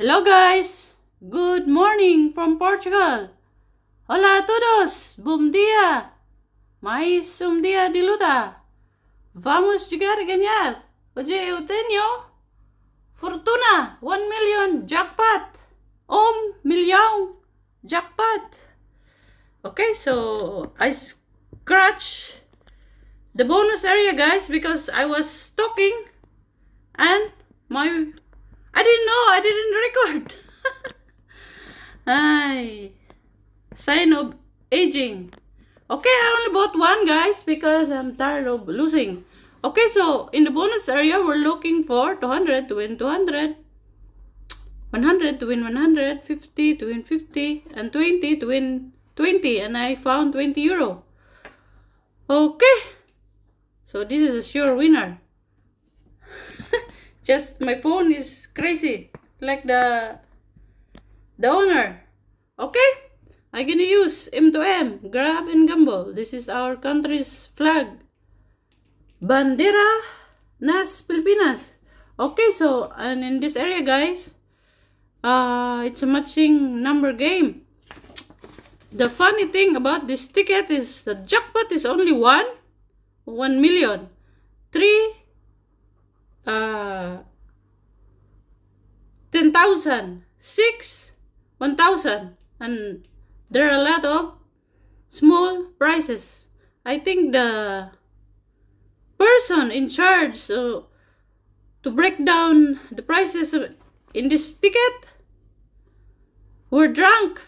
Hello guys! Good morning from Portugal! Hola a todos! Bom dia! Mais um dia de luta! Vamos jogar a ganhar! Hoje eu tenho Fortuna 1 million jackpot! Um milhão jackpot! Okay, so I scratch the bonus area guys because I was talking and my I didn't know. I didn't record. Hi. Sign of aging. Okay, I only bought one, guys, because I'm tired of losing. Okay, so in the bonus area, we're looking for 200 to win 200, 100 to win 100, 50 to win 50, and 20 to win 20. And I found 20 euro. Okay. So this is a sure winner. Just my phone is crazy like the the owner okay i'm gonna use m2m grab and gamble this is our country's flag bandera nas Pilipinas okay so and in this area guys uh it's a matching number game the funny thing about this ticket is the jackpot is only one one million three uh 1,000, 6, 1,000. And there are a lot of small prices. I think the person in charge uh, to break down the prices in this ticket were drunk,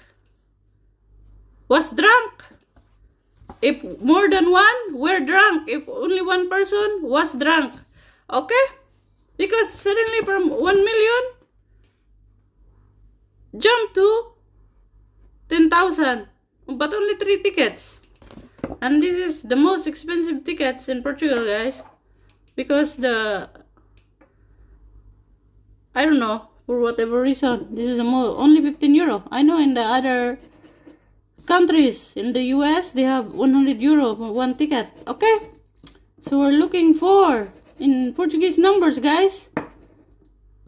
was drunk. If more than one were drunk, if only one person was drunk. Okay? Because suddenly from 1 million, jump to 10,000 but only three tickets and this is the most expensive tickets in Portugal guys because the I don't know for whatever reason this is the most, only 15 euro I know in the other countries in the US they have 100 euro for one ticket okay so we're looking for in Portuguese numbers guys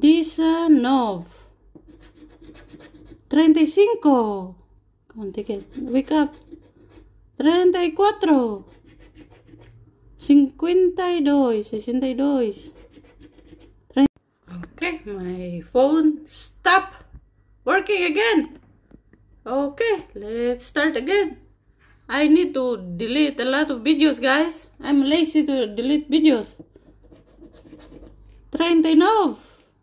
19 35 Kunti ka. Wake up. 34 52 62 Okay, my phone stop working again. Okay, let's start again. I need to delete a lot of videos, guys. I'm lazy to delete videos. 39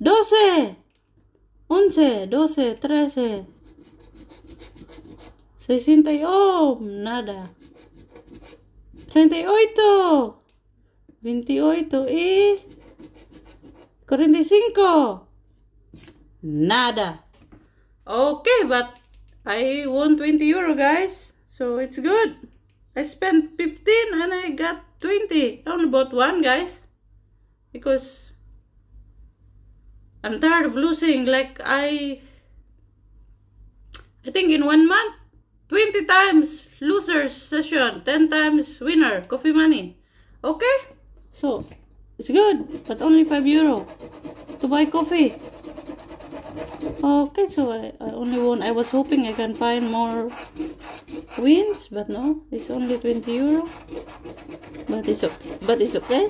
doce, once, doce, trece, sesenta y oh, nada, treinta y ocho, veintiocho y cuarenta y cinco, nada. Okay, but I won 20 euro, guys. So it's good. I spent 15 and I got 20. I only bought one, guys. Because I'm tired of losing. Like I, I think in one month, 20 times losers session, 10 times winner, coffee money. Okay? So, it's good, but only 5 euro to buy coffee. Okay, so I, I only won. I was hoping I can find more wins, but no, it's only 20 euro. But it's, but it's okay.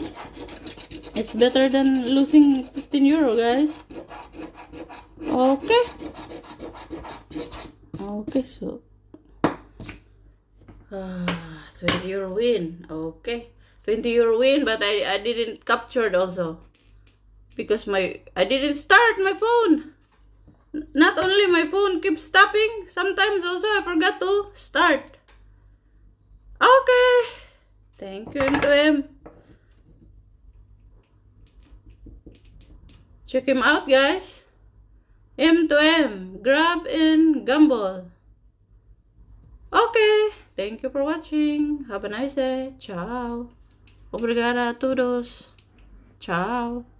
It's better than losing 15 euro, guys. Okay. Okay, so. Uh, 20 euro win. Okay. 20 euro win, but I, I didn't captured also. Because my, I didn't start my phone. Not only my phone keeps stopping, sometimes also I forgot to start. Okay. Thank you, M2M. Check him out, guys. M to M, Grab and Gamble. Okay, thank you for watching. Have a nice day. Ciao. Obrigada a todos. Ciao.